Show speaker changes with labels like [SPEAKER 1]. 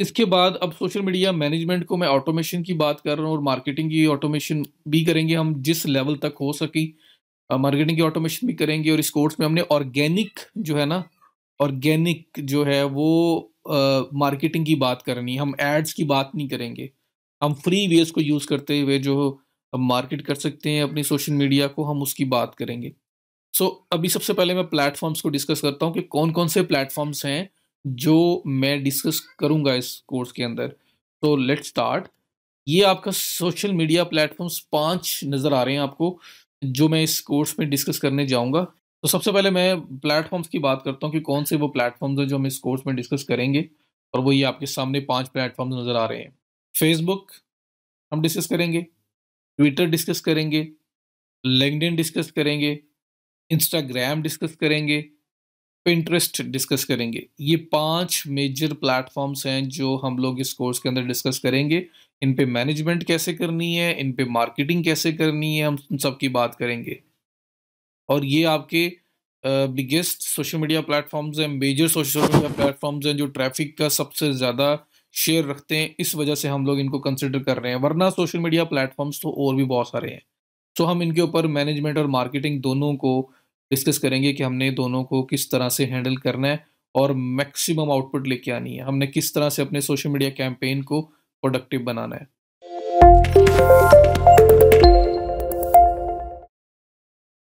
[SPEAKER 1] इसके बाद अब सोशल मीडिया मैनेजमेंट को मैं ऑटोमेशन की बात कर रहा हूँ और मार्केटिंग की ऑटोमेशन भी करेंगे हम जिस लेवल तक हो सकी मार्केटिंग की ऑटोमेशन भी करेंगे और इस कोर्स में हमने ऑर्गेनिक जो है ना ऑर्गेनिक जो है वो मार्केटिंग की बात करनी हम एड्स की बात नहीं करेंगे हम फ्री वेज को यूज़ करते हुए जो मार्केट कर सकते हैं अपनी सोशल मीडिया को हम उसकी बात करेंगे सो so, अभी सबसे पहले मैं प्लेटफॉर्म्स को डिस्कस करता हूँ कि कौन कौन से प्लेटफॉर्म्स हैं जो मैं डिस्कस करूंगा इस कोर्स के अंदर तो लेट स्टार्ट ये आपका सोशल मीडिया प्लेटफॉर्म्स पांच नज़र आ रहे हैं आपको जो मैं इस कोर्स में डिस्कस करने जाऊंगा तो सबसे पहले मैं प्लेटफॉर्म्स की बात करता हूँ कि कौन से वो प्लेटफॉर्म्स हैं जो हम इस कोर्स में डिस्कस करेंगे और वो ये आपके सामने पांच प्लेटफॉर्म्स नज़र आ रहे हैं फेसबुक हम डिस्कस करेंगे ट्विटर डिस्कस करेंगे लिंकडिन डिस्कस करेंगे इंस्टाग्राम डिस्कस करेंगे पिंट्रेस्ट डिस्कस करेंगे ये पांच मेजर प्लेटफॉर्म्स हैं जो हम लोग इस कोर्स के अंदर डिस्कस करेंगे इन पे मैनेजमेंट कैसे करनी है इन पे मार्केटिंग कैसे करनी है हम सब की बात करेंगे और ये आपके बिगेस्ट सोशल मीडिया प्लेटफॉर्म्स हैं मेजर सोशल मीडिया प्लेटफॉर्म्स हैं जो ट्रैफिक का सबसे ज़्यादा शेयर रखते हैं इस वजह से हम लोग इनको कंसिडर कर रहे हैं वरना सोशल मीडिया प्लेटफॉर्म्स तो और भी बहुत सारे हैं सो हम इनके ऊपर मैनेजमेंट और मार्केटिंग दोनों को डिस्कस करेंगे कि हमने दोनों को किस तरह से हैंडल करना है और मैक्सिमम आउटपुट लेके आनी है हमने किस तरह से अपने सोशल मीडिया कैंपेन को प्रोडक्टिव बनाना है